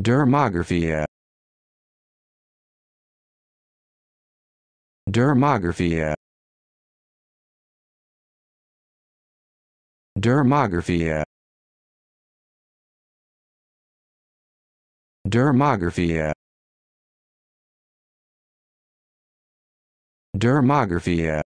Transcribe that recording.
Dermographia Dermographia Dermographia Dermographia Dermographia